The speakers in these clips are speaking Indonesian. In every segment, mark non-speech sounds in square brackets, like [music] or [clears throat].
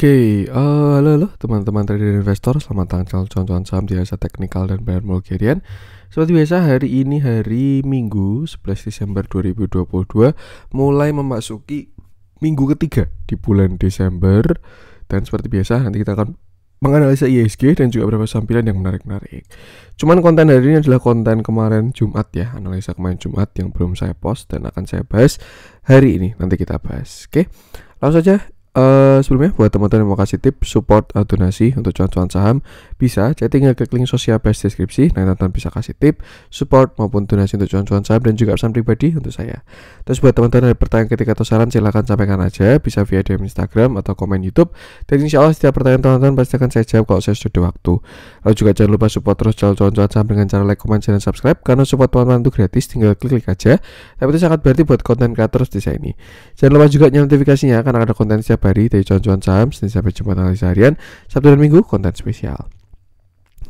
Oke, okay, eh, halo, halo teman-teman trader investor, selamat datang di contohan saham di Asia teknikal dan Bayar Mulgerian. Seperti biasa hari ini hari Minggu 11 Desember 2022 mulai memasuki minggu ketiga di bulan Desember dan seperti biasa nanti kita akan menganalisa ISG dan juga beberapa sampilan yang menarik-menarik. Cuman konten hari ini adalah konten kemarin Jumat ya, analisa kemarin Jumat yang belum saya post dan akan saya bahas hari ini. Nanti kita bahas. Oke. Langsung saja Eh, sebelumnya buat teman-teman yang mau kasih tips, support atau donasi untuk cuan-cuan saham bisa chatting ke link sosial base deskripsi. Nah, teman-teman bisa kasih tip, support maupun donasi untuk cuan-cuan saham dan juga saham pribadi untuk saya. Terus buat teman-teman ada pertanyaan ketika atau saran silahkan sampaikan aja. Bisa via DM Instagram atau komen YouTube. Dan insya Allah setiap pertanyaan teman-teman pasti akan saya jawab kalau saya sudah di waktu. Lalu juga jangan lupa support terus cuan-cuan saham dengan cara like, comment, share, dan subscribe. Karena support teman-teman itu gratis, tinggal klik-klik aja. Tapi itu sangat berarti buat konten kreator di ini. Jangan lupa juga nyalakan notifikasinya karena ada konten setiap hari dari cuan-cuan saham Senin sampai Jumat analisa harian, Sabtu dan Minggu konten spesial.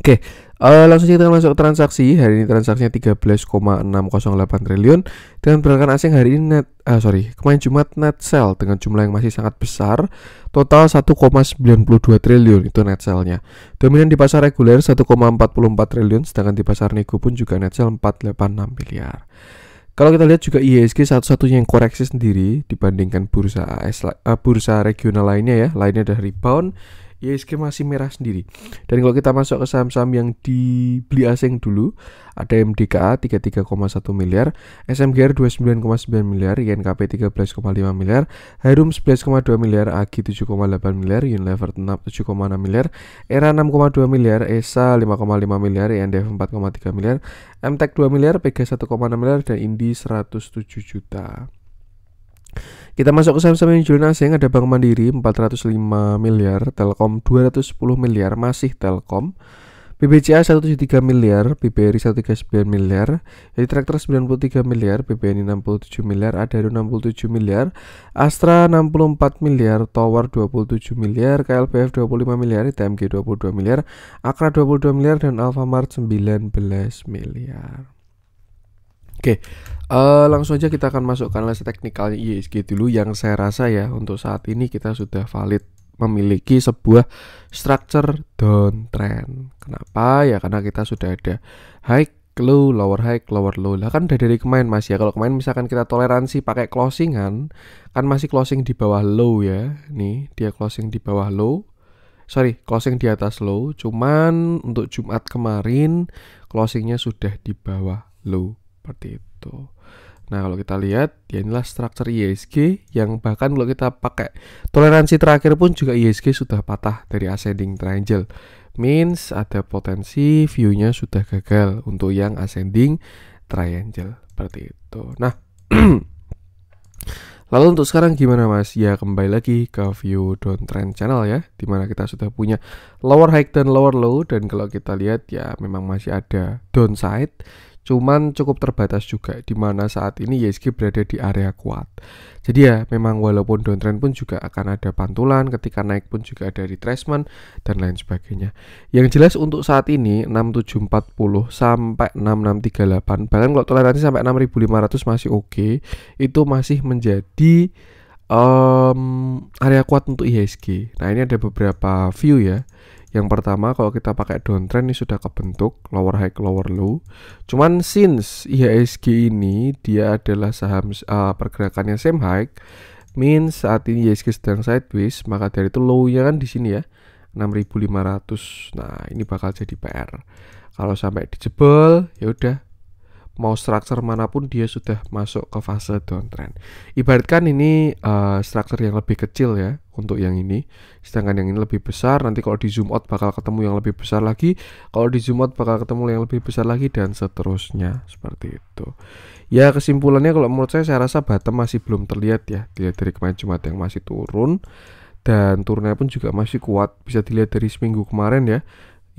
Oke, uh, langsung kita masuk ke transaksi. Hari ini transaksinya 13,608 triliun Dengan pergerakan asing hari ini net uh, sorry, kemarin Jumat net sell dengan jumlah yang masih sangat besar, total 1,92 triliun itu net sell-nya. Dominan di pasar reguler 1,44 triliun sedangkan di pasar nego pun juga net sell 486 miliar. Kalau kita lihat juga IHSG satu-satunya yang koreksi sendiri dibandingkan bursa AS, uh, eh, bursa regional lainnya ya, lainnya ada rebound ISG ya, masih merah sendiri. Dan kalau kita masuk ke saham-saham yang dibeli asing dulu, ada MDKA 33,1 miliar, SMGR 29,9 miliar, YNKP 13,5 miliar, Harum 11,2 miliar, AG 7,8 miliar, Unilever 7,6 miliar, ERA 6,2 miliar, ESA 5,5 miliar, INDF e 4,3 miliar, MTEK 2 miliar, PG 1,6 miliar, dan INDI 107 juta. Kita masuk ke saham-saham yang jualan asing ada Bank Mandiri 405 miliar, Telkom 210 miliar, masih Telkom. BBCA 173 miliar, BBRI 139 miliar, jadi Traktor 93 miliar, BBNI 67 miliar, Adaro 67 miliar, Astra 64 miliar, Tower 27 miliar, KLBF 25 miliar, TMG 22 miliar, Akra 22 miliar, dan Alfamart 19 miliar. Oke, okay. uh, eh, langsung aja kita akan masukkan ke analisa teknikalnya ISG dulu yang saya rasa ya untuk saat ini kita sudah valid memiliki sebuah structure downtrend. Kenapa? Ya karena kita sudah ada high low, lower high, lower low lah kan udah dari kemarin mas ya kalau kemarin misalkan kita toleransi pakai closingan kan masih closing di bawah low ya nih dia closing di bawah low sorry closing di atas low cuman untuk Jumat kemarin closingnya sudah di bawah low seperti itu. Nah, kalau kita lihat, ya inilah struktur ISG yang bahkan kalau kita pakai toleransi terakhir pun juga ISG sudah patah dari ascending triangle. Means ada potensi view-nya sudah gagal untuk yang ascending triangle. Seperti itu. Nah, [clears throat] lalu untuk sekarang gimana mas? Ya kembali lagi ke view downtrend channel ya, dimana kita sudah punya lower high dan lower low dan kalau kita lihat ya memang masih ada downside Cuman cukup terbatas juga di mana saat ini ISG berada di area kuat. Jadi ya memang walaupun downtrend pun juga akan ada pantulan, ketika naik pun juga ada retracement dan lain sebagainya. Yang jelas untuk saat ini 6740 sampai 6638 bahkan kalau toleransi sampai 6500 masih oke, okay, itu masih menjadi um, area kuat untuk IHSG. Nah ini ada beberapa view ya yang pertama kalau kita pakai downtrend ini sudah kebentuk lower high lower low. Cuman since IHSG e ini dia adalah saham uh, pergerakannya same high, means saat ini IHSG e sedang sideways, maka dari itu low-nya kan di sini ya. 6500. Nah, ini bakal jadi PR. Kalau sampai dijebol, ya udah mau structure manapun dia sudah masuk ke fase downtrend. Ibaratkan ini uh, structure yang lebih kecil ya, untuk yang ini sedangkan yang ini lebih besar nanti kalau di zoom out bakal ketemu yang lebih besar lagi kalau di zoom out bakal ketemu yang lebih besar lagi dan seterusnya seperti itu ya kesimpulannya kalau menurut saya saya rasa bottom masih belum terlihat ya dilihat dari kemarin Jumat yang masih turun dan turunnya pun juga masih kuat bisa dilihat dari seminggu kemarin ya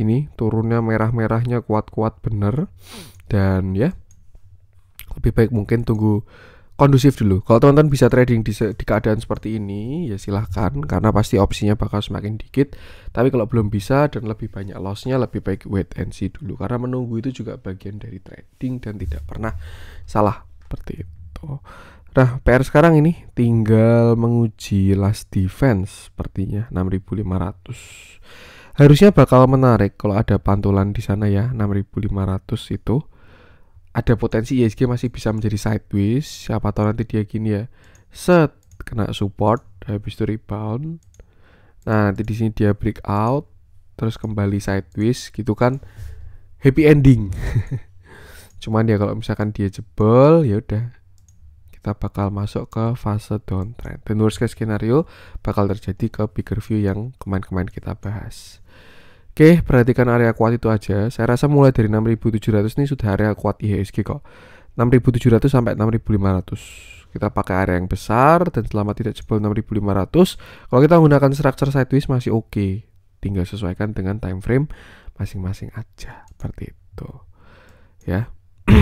ini turunnya merah-merahnya kuat-kuat bener dan ya lebih baik mungkin tunggu kondusif dulu. Kalau teman-teman bisa trading di, di keadaan seperti ini, ya silahkan, karena pasti opsinya bakal semakin dikit. Tapi kalau belum bisa dan lebih banyak lossnya, lebih baik wait and see dulu, karena menunggu itu juga bagian dari trading dan tidak pernah salah seperti itu. Nah, PR sekarang ini tinggal menguji last defense sepertinya 6500. Harusnya bakal menarik kalau ada pantulan di sana ya 6500 itu ada potensi ya, ISG masih bisa menjadi sideways siapa tahu nanti dia gini ya set kena support habis itu rebound nah nanti di sini dia break out terus kembali sideways gitu kan happy ending [laughs] cuman ya kalau misalkan dia jebol ya udah kita bakal masuk ke fase downtrend dan worst case skenario bakal terjadi ke bigger view yang kemarin-kemarin kita bahas Oke, perhatikan area kuat itu aja. Saya rasa mulai dari 6700 ini sudah area kuat IHSG kok. 6700 sampai 6500. Kita pakai area yang besar dan selama tidak jebol 6500, kalau kita menggunakan structure sideways masih oke. Okay. Tinggal sesuaikan dengan time frame masing-masing aja, seperti itu. Ya.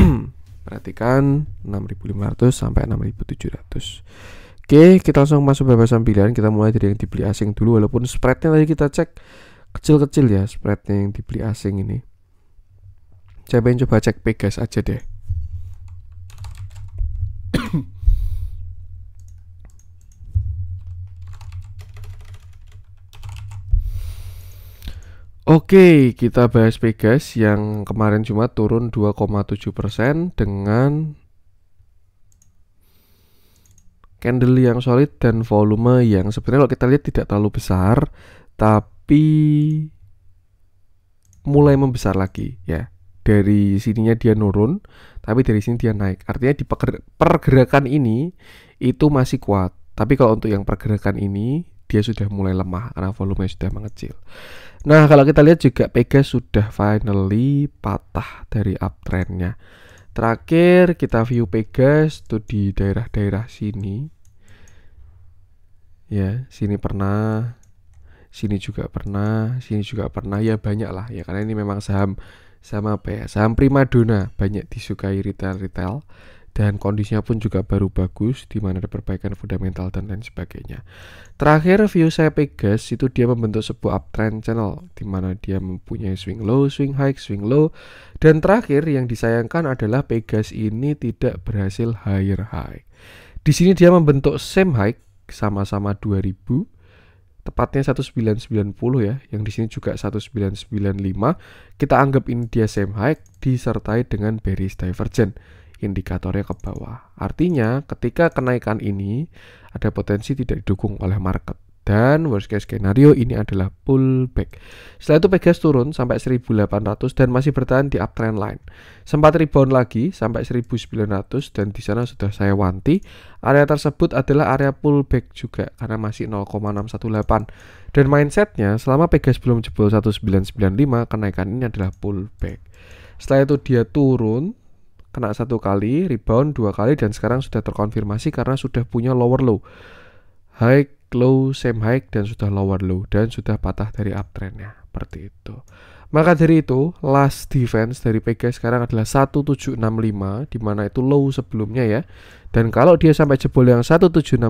[clears throat] perhatikan 6500 sampai 6700. Oke, kita langsung masuk beberapa pilihan. Kita mulai dari yang dibeli asing dulu walaupun spreadnya tadi kita cek kecil-kecil ya spreadnya yang dibeli asing ini saya pengen coba cek Pegas aja deh [coughs] Oke, kita bahas Pegas yang kemarin cuma turun 2,7% dengan candle yang solid dan volume yang sebenarnya kalau kita lihat tidak terlalu besar, tapi tapi mulai membesar lagi ya. Dari sininya dia nurun, tapi dari sini dia naik. Artinya di pergerakan ini itu masih kuat. Tapi kalau untuk yang pergerakan ini dia sudah mulai lemah karena volume sudah mengecil. Nah, kalau kita lihat juga Pegas sudah finally patah dari uptrendnya. Terakhir kita view Pegas itu di daerah-daerah sini. Ya, sini pernah sini juga pernah, sini juga pernah ya banyak lah ya karena ini memang saham saham apa ya saham primadona banyak disukai retail retail dan kondisinya pun juga baru bagus di mana ada perbaikan fundamental dan lain sebagainya. Terakhir view saya Pegas itu dia membentuk sebuah uptrend channel di mana dia mempunyai swing low, swing high, swing low dan terakhir yang disayangkan adalah Pegas ini tidak berhasil higher high. Di sini dia membentuk same high sama-sama 2000 tepatnya 1990 ya, yang di sini juga 1995, kita anggap ini dia same height disertai dengan bearish divergent. Indikatornya ke bawah. Artinya, ketika kenaikan ini ada potensi tidak didukung oleh market dan worst case skenario ini adalah pullback. Setelah itu Pegas turun sampai 1800 dan masih bertahan di uptrend line. Sempat rebound lagi sampai 1900 dan di sana sudah saya wanti area tersebut adalah area pullback juga karena masih 0,618. Dan mindsetnya selama Pegas belum jebol 1995 kenaikan ini adalah pullback. Setelah itu dia turun kena satu kali, rebound dua kali dan sekarang sudah terkonfirmasi karena sudah punya lower low. High low, same high dan sudah lower low dan sudah patah dari uptrendnya seperti itu. Maka dari itu last defense dari PG sekarang adalah 1765 di mana itu low sebelumnya ya. Dan kalau dia sampai jebol yang 1765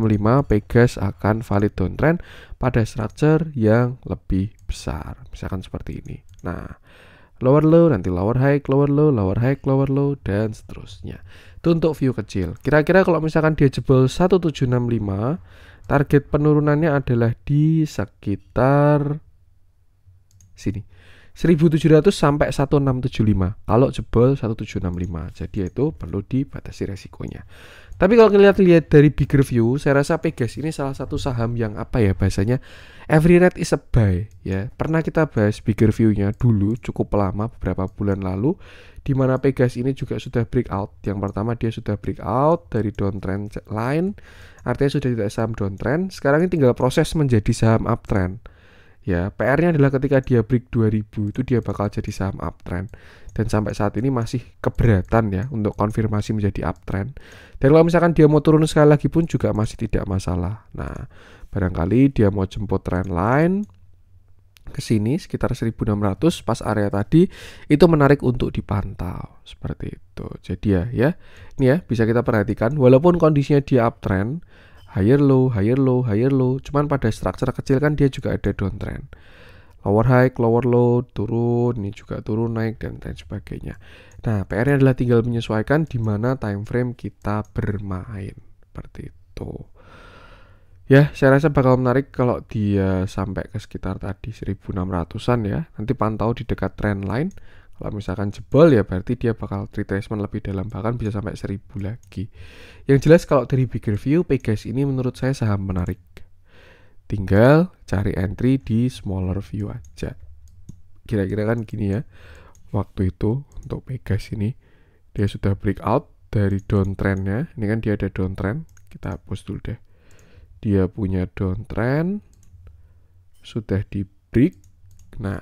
pegas akan valid downtrend pada structure yang lebih besar. Misalkan seperti ini. Nah, lower low, nanti lower high, lower low, lower high, lower low, dan seterusnya. Itu untuk view kecil. Kira-kira kalau misalkan dia jebol 1765, target penurunannya adalah di sekitar sini. 1700 sampai 1675. Kalau jebol 1765. Jadi ya itu perlu dibatasi resikonya. Tapi kalau kita lihat dari bigger view, saya rasa Pegas ini salah satu saham yang apa ya bahasanya every red is a buy ya. Pernah kita bahas bigger view-nya dulu cukup lama beberapa bulan lalu di mana Pegas ini juga sudah breakout. Yang pertama dia sudah breakout dari downtrend line, artinya sudah tidak saham downtrend. Sekarang ini tinggal proses menjadi saham uptrend ya PR-nya adalah ketika dia break 2000 itu dia bakal jadi saham uptrend dan sampai saat ini masih keberatan ya untuk konfirmasi menjadi uptrend dan kalau misalkan dia mau turun sekali lagi pun juga masih tidak masalah nah barangkali dia mau jemput trend line ke sini sekitar 1600 pas area tadi itu menarik untuk dipantau seperti itu jadi ya ya ini ya bisa kita perhatikan walaupun kondisinya dia uptrend higher low, higher low, higher low. Cuman pada structure kecil kan dia juga ada downtrend. Lower high, lower low, turun, ini juga turun, naik, dan lain sebagainya. Nah, PR-nya adalah tinggal menyesuaikan di mana time frame kita bermain. Seperti itu. Ya, saya rasa bakal menarik kalau dia sampai ke sekitar tadi 1600-an ya. Nanti pantau di dekat trend line kalau misalkan jebol ya berarti dia bakal retracement lebih dalam bahkan bisa sampai 1000 lagi. Yang jelas kalau dari bigger view Pegas ini menurut saya saham menarik. Tinggal cari entry di smaller view aja. Kira-kira kan gini ya. Waktu itu untuk Pegas ini dia sudah breakout dari downtrendnya. Ini kan dia ada downtrend. Kita hapus dulu deh. Dia punya downtrend sudah di break. Nah,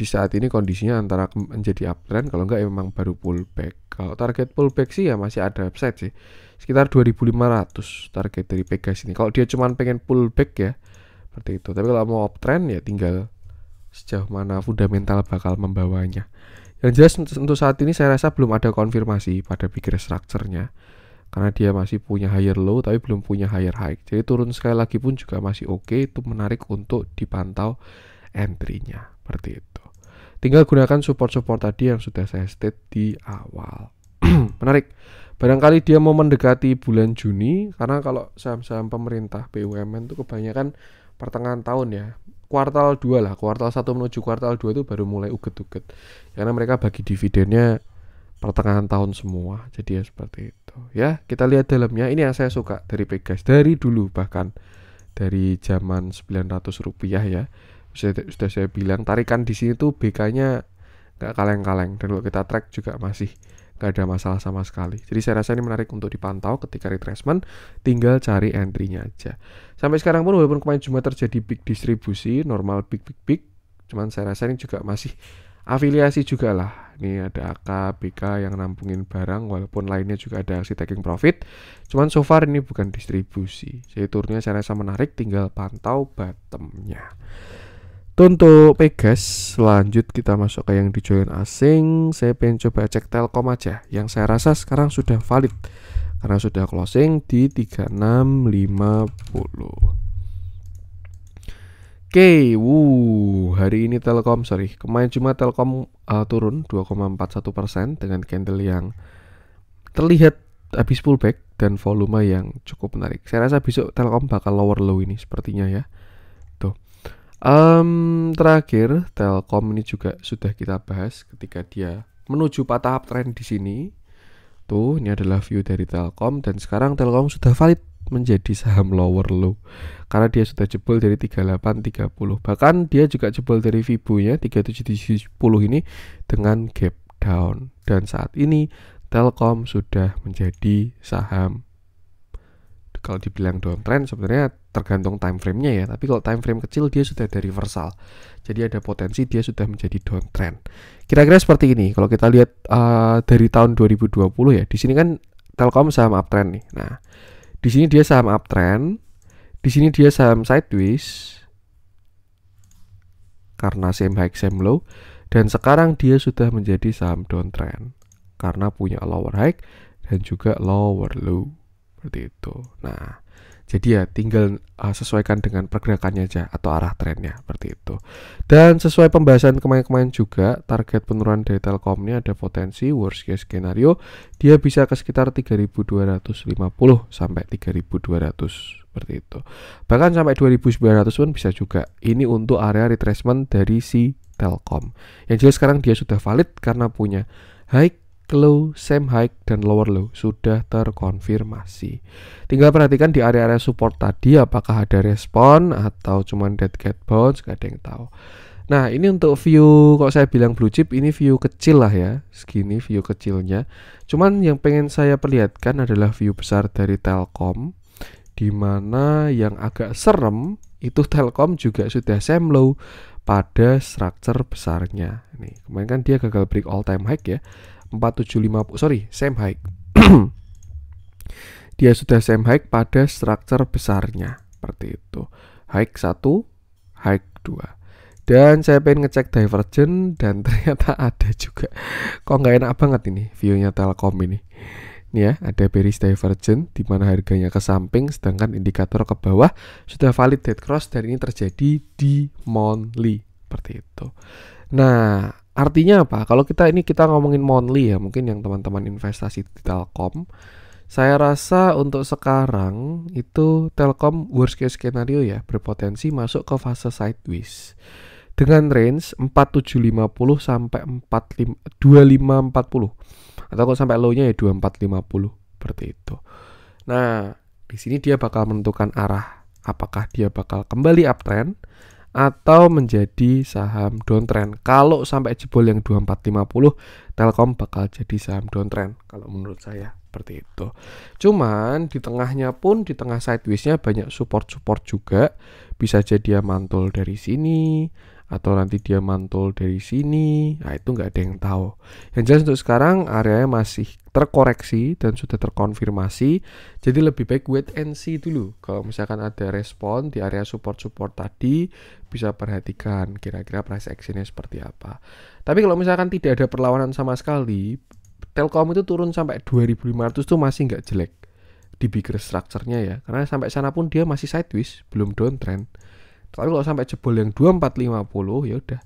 di saat ini kondisinya antara menjadi uptrend kalau enggak ya memang baru pullback. Kalau target pullback sih ya masih ada upside sih. Sekitar 2500 target dari Pegas ini. Kalau dia cuma pengen pullback ya seperti itu. Tapi kalau mau uptrend ya tinggal sejauh mana fundamental bakal membawanya. Yang jelas untuk saat ini saya rasa belum ada konfirmasi pada bigger structure-nya. Karena dia masih punya higher low tapi belum punya higher high. Jadi turun sekali lagi pun juga masih oke, okay, itu menarik untuk dipantau entry-nya. Seperti itu. Tinggal gunakan support-support tadi yang sudah saya state di awal. [clears throat] Menarik. Barangkali dia mau mendekati bulan Juni karena kalau saham-saham pemerintah BUMN itu kebanyakan pertengahan tahun ya. Kuartal 2 lah, kuartal 1 menuju kuartal 2 itu baru mulai uget-uget. Karena mereka bagi dividennya pertengahan tahun semua. Jadi ya seperti itu. Ya, kita lihat dalamnya. Ini yang saya suka dari Pegas dari dulu bahkan dari zaman 900 rupiah ya sudah, sudah saya bilang tarikan di sini tuh BK-nya nggak kaleng-kaleng dan kalau kita track juga masih nggak ada masalah sama sekali. Jadi saya rasa ini menarik untuk dipantau ketika retracement, tinggal cari entry-nya aja. Sampai sekarang pun walaupun kemarin cuma terjadi big distribusi, normal big big big, cuman saya rasa ini juga masih afiliasi juga lah. Ini ada AK, BK yang nampungin barang, walaupun lainnya juga ada aksi taking profit. Cuman so far ini bukan distribusi. Jadi turunnya saya rasa menarik, tinggal pantau bottom-nya. bottomnya untuk Pegas lanjut kita masuk ke yang di join asing saya pengen coba cek Telkom aja yang saya rasa sekarang sudah valid karena sudah closing di 3650 Oke, okay, hari ini Telkom, sorry, kemarin cuma Telkom uh, turun 2,41 persen dengan candle yang terlihat habis pullback dan volume yang cukup menarik. Saya rasa besok Telkom bakal lower low ini sepertinya ya. Um, terakhir, Telkom ini juga sudah kita bahas ketika dia menuju tahap tren di sini. Tuh, ini adalah view dari Telkom dan sekarang Telkom sudah valid menjadi saham lower low karena dia sudah jebol dari 3830. Bahkan dia juga jebol dari 37, 3770 ini dengan gap down dan saat ini Telkom sudah menjadi saham kalau dibilang downtrend sebenarnya tergantung time frame-nya ya. Tapi kalau time frame kecil dia sudah dari reversal. Jadi ada potensi dia sudah menjadi downtrend. Kira-kira seperti ini. Kalau kita lihat uh, dari tahun 2020 ya, di sini kan Telkom saham uptrend nih. Nah, di sini dia saham uptrend, di sini dia saham sideways karena same high same low dan sekarang dia sudah menjadi saham downtrend karena punya lower high dan juga lower low seperti itu. Nah, jadi ya tinggal uh, sesuaikan dengan pergerakannya aja atau arah trennya seperti itu. Dan sesuai pembahasan kemarin-kemarin juga target penurunan dari Telkom ini ada potensi worst case skenario dia bisa ke sekitar 3250 sampai 3200 seperti itu. Bahkan sampai 2900 pun bisa juga. Ini untuk area retracement dari si Telkom. Yang jelas sekarang dia sudah valid karena punya high low, same high, dan lower low sudah terkonfirmasi. Tinggal perhatikan di area-area support tadi apakah ada respon atau cuma dead cat bounce, gak ada yang tahu. Nah ini untuk view kok saya bilang blue chip ini view kecil lah ya segini view kecilnya cuman yang pengen saya perlihatkan adalah view besar dari Telkom dimana yang agak serem itu Telkom juga sudah same low pada structure besarnya nih kemarin kan dia gagal break all time high ya 4750 sorry same high [clears throat] dia sudah same high pada structure besarnya seperti itu high 1 high 2 dan saya pengen ngecek divergent dan [laughs] ternyata ada juga kok nggak enak banget ini viewnya Telkom ini ini ya ada bearish divergent di mana harganya ke samping sedangkan indikator ke bawah sudah valid dead cross dan ini terjadi di monthly seperti itu nah Artinya apa? Kalau kita ini kita ngomongin monthly ya, mungkin yang teman-teman investasi di Telkom, saya rasa untuk sekarang itu Telkom worst case skenario ya, berpotensi masuk ke fase sideways. Dengan range 4750 sampai 2540 atau kalau sampai low-nya ya 2450 seperti itu. Nah, di sini dia bakal menentukan arah apakah dia bakal kembali uptrend atau menjadi saham downtrend. Kalau sampai jebol yang 2450, Telkom bakal jadi saham downtrend kalau menurut saya seperti itu. Cuman di tengahnya pun di tengah sidewaysnya banyak support-support juga. Bisa jadi dia mantul dari sini atau nanti dia mantul dari sini, nah itu nggak ada yang tahu. Yang jelas untuk sekarang areanya masih terkoreksi dan sudah terkonfirmasi, jadi lebih baik wait and see dulu. Kalau misalkan ada respon di area support-support tadi, bisa perhatikan kira-kira price actionnya seperti apa. Tapi kalau misalkan tidak ada perlawanan sama sekali, Telkom itu turun sampai 2500 tuh masih nggak jelek di bigger structure-nya ya. Karena sampai sana pun dia masih sideways, belum downtrend. Tapi kalau sampai jebol yang 2450 ya udah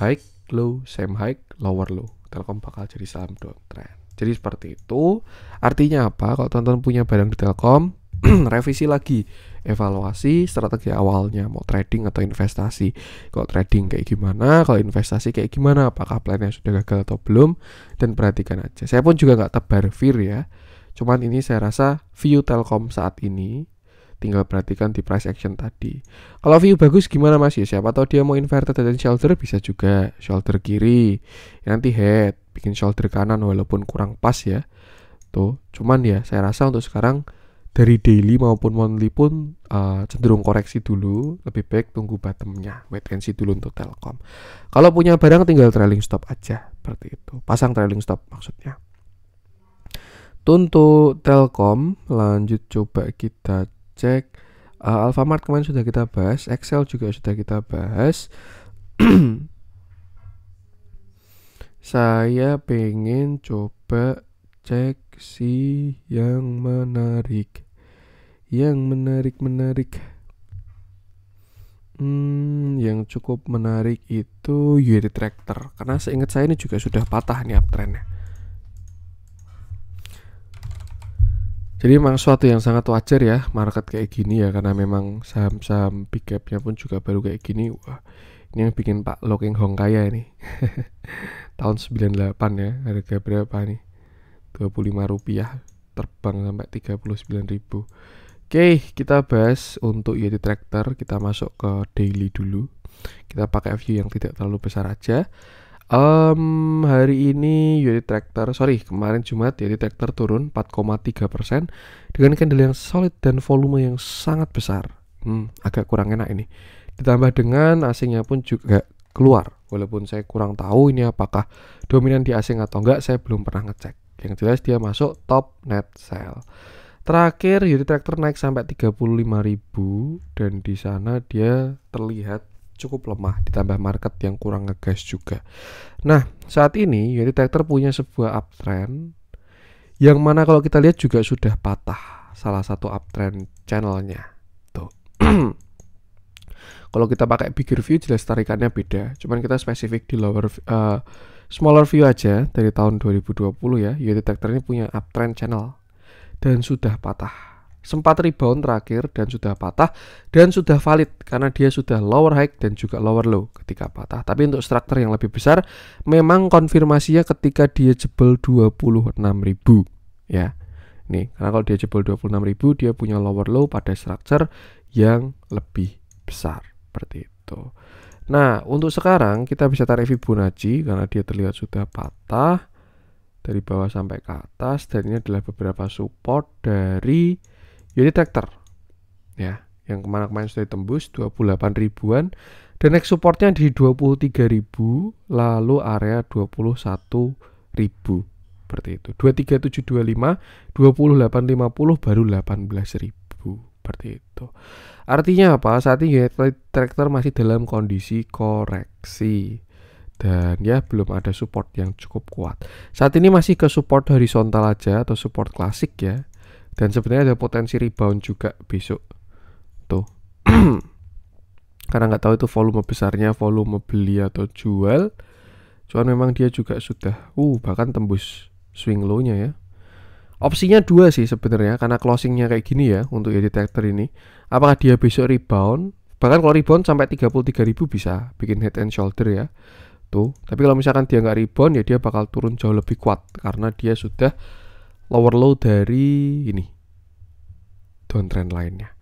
high low same high lower low. Telkom bakal jadi saham downtrend. Jadi seperti itu. Artinya apa? Kalau teman-teman punya barang di Telkom, [clears throat] revisi lagi evaluasi strategi awalnya mau trading atau investasi kalau trading kayak gimana kalau investasi kayak gimana apakah plannya sudah gagal atau belum dan perhatikan aja saya pun juga nggak tebar fear ya cuman ini saya rasa view Telkom saat ini tinggal perhatikan di price action tadi. Kalau view bagus gimana Mas ya? Siapa tahu dia mau inverted dan shoulder bisa juga shoulder kiri. Nanti head, bikin shoulder kanan walaupun kurang pas ya. Tuh, cuman ya saya rasa untuk sekarang dari daily maupun monthly pun uh, cenderung koreksi dulu lebih baik tunggu bottomnya wait and see dulu untuk Telkom kalau punya barang tinggal trailing stop aja seperti itu pasang trailing stop maksudnya untuk Telkom lanjut coba kita cek uh, eh, Alfamart kemarin sudah kita bahas, Excel juga sudah kita bahas. [clears throat] Saya pengen coba cek si yang menarik. Yang menarik-menarik. Hmm, yang cukup menarik itu UAD Tractor. Karena seingat saya ini juga sudah patah nih uptrendnya. Jadi memang suatu yang sangat wajar ya market kayak gini ya karena memang saham-saham big capnya pun juga baru kayak gini. Wah, ini yang bikin Pak Loking Hong kaya ini. [laughs] Tahun 98 ya, harga berapa nih? 25 rupiah terbang sampai 39 ribu. Oke, kita bahas untuk Yeti Tractor, kita masuk ke daily dulu. Kita pakai view yang tidak terlalu besar aja. Um, hari ini USD Tractor, sorry kemarin Jumat USD Tractor turun 4,3 persen dengan candle yang solid dan volume yang sangat besar. Hmm, agak kurang enak ini. Ditambah dengan asingnya pun juga keluar. Walaupun saya kurang tahu ini apakah dominan di asing atau enggak, saya belum pernah ngecek. Yang jelas dia masuk top net sell. Terakhir Unity Tractor naik sampai 35.000 dan di sana dia terlihat cukup lemah ditambah market yang kurang ngegas juga. Nah, saat ini Unity Tractor punya sebuah uptrend yang mana kalau kita lihat juga sudah patah salah satu uptrend channelnya. Tuh. [clears throat] kalau kita pakai bigger view jelas tarikannya beda, cuman kita spesifik di lower uh, smaller view aja dari tahun 2020 ya. Unity Tractor ini punya uptrend channel dan sudah patah sempat rebound terakhir dan sudah patah dan sudah valid karena dia sudah lower high dan juga lower low ketika patah. Tapi untuk struktur yang lebih besar memang konfirmasinya ketika dia jebol 26.000 ya. Nih, karena kalau dia jebol 26.000 dia punya lower low pada struktur yang lebih besar seperti itu. Nah, untuk sekarang kita bisa tarik Fibonacci karena dia terlihat sudah patah dari bawah sampai ke atas dan ini adalah beberapa support dari jadi traktor ya yang kemana kemarin sudah tembus 28 ribuan dan next supportnya di 23 ribu lalu area 21 ribu seperti itu 23725 2850 baru 18 ribu seperti itu artinya apa saat ini unit ya, traktor masih dalam kondisi koreksi dan ya belum ada support yang cukup kuat saat ini masih ke support horizontal aja atau support klasik ya dan sebenarnya ada potensi rebound juga besok tuh [clears throat] karena nggak tahu itu volume besarnya volume beli atau jual cuman memang dia juga sudah uh bahkan tembus swing low-nya ya opsinya dua sih sebenarnya karena closingnya kayak gini ya untuk ya detector ini apakah dia besok rebound bahkan kalau rebound sampai 33 ribu bisa bikin head and shoulder ya tuh tapi kalau misalkan dia nggak rebound ya dia bakal turun jauh lebih kuat karena dia sudah lower low dari ini downtrend lainnya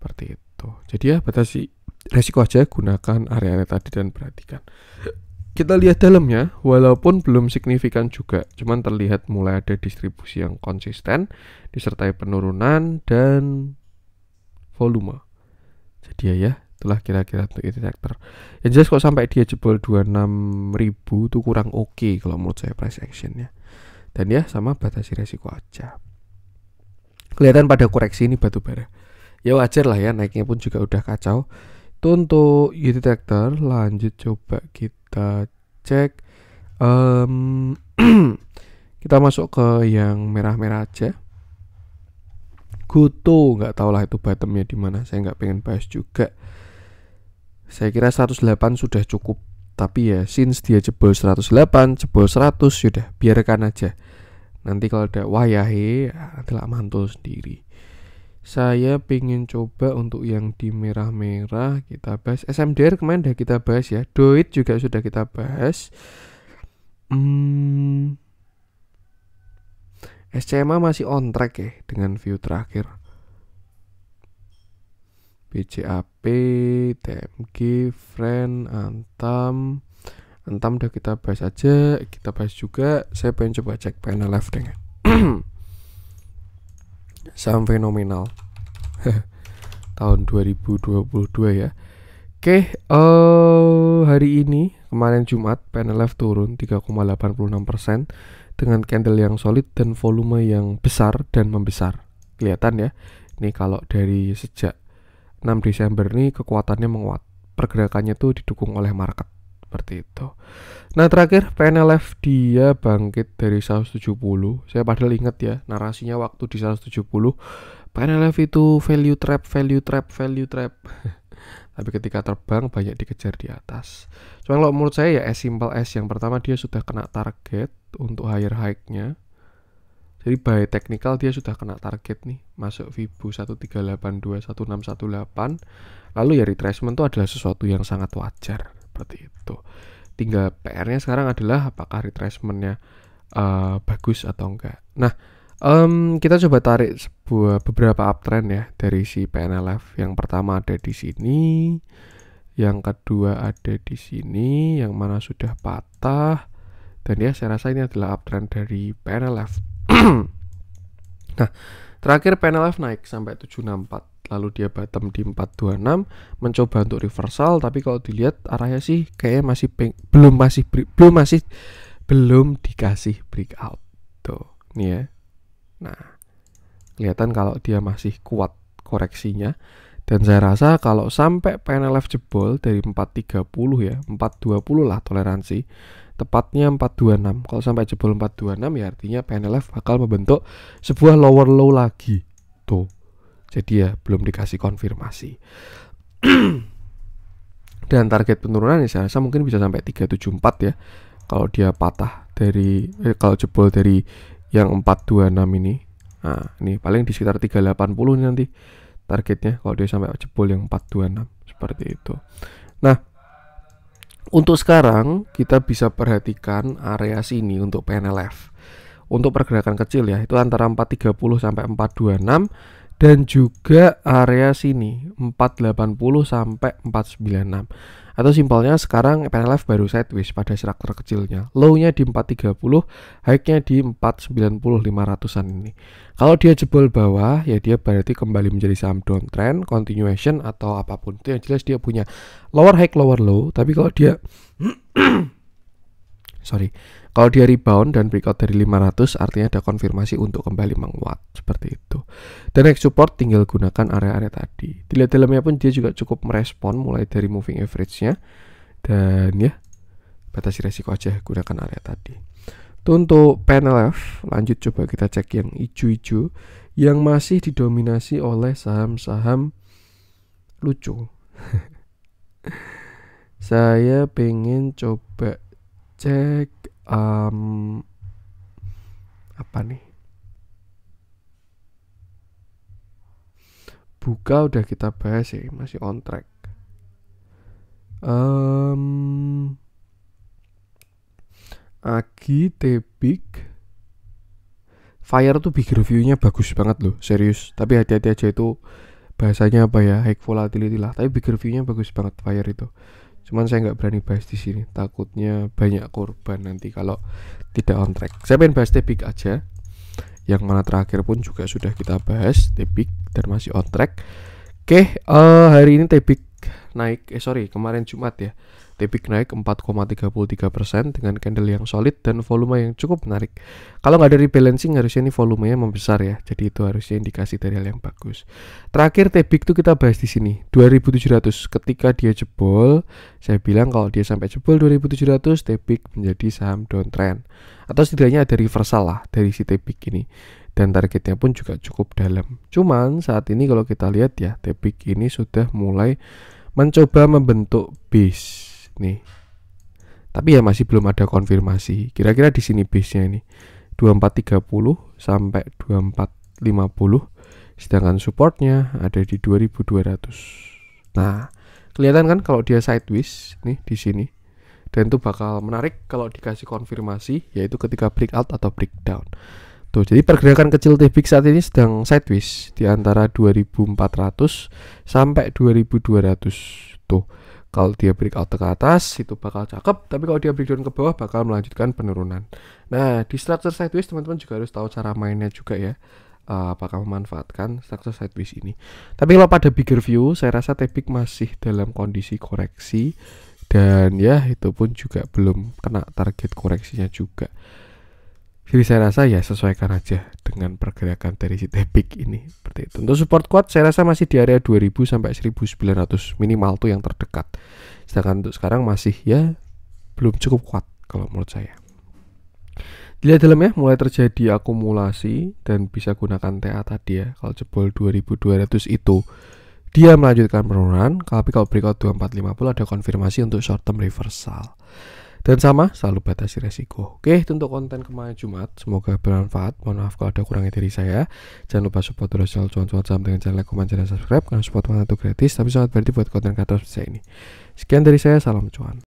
seperti itu jadi ya batasi resiko aja gunakan area-area tadi dan perhatikan kita lihat dalamnya walaupun belum signifikan juga cuman terlihat mulai ada distribusi yang konsisten disertai penurunan dan volume jadi ya, ya itulah kira-kira untuk itu sektor yang jelas kok sampai dia jebol 26.000 itu kurang oke okay kalau menurut saya price actionnya dan ya sama batasi resiko aja. Kelihatan pada koreksi ini batu bara. Ya wajar lah ya naiknya pun juga udah kacau. Itu untuk U detector lanjut coba kita cek um, [clears throat] kita masuk ke yang merah-merah aja. tuh nggak tau lah itu bottomnya di mana. Saya nggak pengen bahas juga. Saya kira 108 sudah cukup tapi ya since dia jebol 108 jebol 100 sudah biarkan aja nanti kalau ada wayahe lah mantul sendiri saya pengen coba untuk yang di merah-merah kita bahas SMDR kemarin udah kita bahas ya Doit juga sudah kita bahas hmm, SCMA masih on track ya dengan view terakhir BCAP, TMG, Friend, Antam. Antam udah kita bahas aja, kita bahas juga. Saya pengen coba cek panel live dengan [clears throat] saham fenomenal [laughs] tahun 2022 ya. Oke, uh, hari ini kemarin Jumat panel live turun 3,86 persen dengan candle yang solid dan volume yang besar dan membesar. Kelihatan ya. Ini kalau dari sejak 6 Desember ini kekuatannya menguat. Pergerakannya tuh didukung oleh market seperti itu. Nah terakhir PNLF dia bangkit dari 170. Saya padahal ingat ya narasinya waktu di 170. PNLF itu value trap, value trap, value trap. [laughs] Tapi ketika terbang banyak dikejar di atas. Cuma kalau menurut saya ya S simple as yang pertama dia sudah kena target untuk higher high-nya. Jadi by technical dia sudah kena target nih masuk Vibu 138216118. Lalu ya retracement itu adalah sesuatu yang sangat wajar seperti itu. Tinggal PR-nya sekarang adalah apakah retracementnya uh, bagus atau enggak. Nah, um, kita coba tarik sebuah beberapa uptrend ya dari si PNLF. Yang pertama ada di sini, yang kedua ada di sini, yang mana sudah patah. Dan ya saya rasa ini adalah uptrend dari PNLF [clears throat] nah, terakhir PNLF naik sampai 764, lalu dia bottom di 426, mencoba untuk reversal tapi kalau dilihat arahnya sih kayaknya masih peng, belum masih belum masih belum dikasih breakout. Tuh, nih ya. Nah, kelihatan kalau dia masih kuat koreksinya dan saya rasa kalau sampai PNLF jebol dari 430 ya, 420 lah toleransi tepatnya 426 kalau sampai jebol 426 ya artinya PNLF bakal membentuk sebuah lower low lagi tuh jadi ya belum dikasih konfirmasi [clears throat] dan target penurunan ya saya rasa mungkin bisa sampai 374 ya kalau dia patah dari eh, kalau jebol dari yang 426 ini nah ini paling di sekitar 380 ini nanti targetnya kalau dia sampai jebol yang 426 seperti itu nah untuk sekarang kita bisa perhatikan area sini untuk PNLF. Untuk pergerakan kecil ya, itu antara 430 sampai 426 dan juga area sini 480 sampai 496 atau simpelnya sekarang PNLF baru sideways pada struktur kecilnya low-nya di 430 high-nya di 490 500-an ini kalau dia jebol bawah ya dia berarti kembali menjadi saham downtrend continuation atau apapun itu yang jelas dia punya lower high lower low tapi kalau dia [clears throat] sorry kalau dia rebound dan breakout dari 500 artinya ada konfirmasi untuk kembali menguat seperti itu dan next support tinggal gunakan area-area tadi dilihat dalamnya pun dia juga cukup merespon mulai dari moving average-nya dan ya batasi resiko aja gunakan area tadi itu untuk panel F lanjut coba kita cek yang hijau-hijau yang masih didominasi oleh saham-saham lucu [laughs] saya pengen coba cek um, apa nih buka udah kita bahas ya masih on track um, Agi Tebik Fire tuh big reviewnya bagus banget loh serius tapi hati-hati aja itu bahasanya apa ya high volatility lah tapi big reviewnya bagus banget Fire itu cuman saya nggak berani bahas di sini takutnya banyak korban nanti kalau tidak on track saya pengen bahas tebik aja yang mana terakhir pun juga sudah kita bahas tebik dan masih on track oke okay, uh, eh, hari ini tebik naik eh sorry kemarin Jumat ya Tepik naik 4,33% dengan candle yang solid dan volume yang cukup menarik. Kalau nggak ada rebalancing harusnya ini volumenya membesar ya. Jadi itu harusnya indikasi dari hal yang bagus. Terakhir Tepik tuh kita bahas di sini 2700 ketika dia jebol, saya bilang kalau dia sampai jebol 2700 Tepik menjadi saham downtrend atau setidaknya ada reversal lah dari si Tepik ini dan targetnya pun juga cukup dalam. Cuman saat ini kalau kita lihat ya Tepik ini sudah mulai mencoba membentuk base nih. Tapi ya masih belum ada konfirmasi. Kira-kira di sini base-nya ini 2430 sampai 2450 sedangkan supportnya ada di 2200. Nah, kelihatan kan kalau dia sideways nih di sini. Dan itu bakal menarik kalau dikasih konfirmasi yaitu ketika breakout atau breakdown. Tuh, jadi pergerakan kecil tipik saat ini sedang sideways di antara 2400 sampai 2200. Tuh. Kalau dia breakout ke atas itu bakal cakep, tapi kalau dia breakdown ke bawah bakal melanjutkan penurunan. Nah, di structure sideways teman-teman juga harus tahu cara mainnya juga ya. Eh, apakah memanfaatkan structure sideways ini. Tapi kalau pada bigger view, saya rasa tepik masih dalam kondisi koreksi dan ya itu pun juga belum kena target koreksinya juga. Jadi saya rasa ya sesuaikan aja dengan pergerakan dari si Tepik ini seperti itu. Untuk support kuat saya rasa masih di area 2000 sampai 1900 minimal tuh yang terdekat. Sedangkan untuk sekarang masih ya belum cukup kuat kalau menurut saya. Dilihat dalam ya mulai terjadi akumulasi dan bisa gunakan TA tadi ya kalau jebol 2200 itu dia melanjutkan penurunan tapi kalau breakout 2450 ada konfirmasi untuk short term reversal dan sama, selalu batasi resiko. Oke, itu untuk konten kemarin Jumat. Semoga bermanfaat. Mohon maaf kalau ada kurangnya dari saya. Jangan lupa support terus channel cuan cuan Sam dengan channel like, komen, dan subscribe. Karena support mana itu gratis, tapi sangat berarti buat konten kreator saya ini. Sekian dari saya, salam cuan.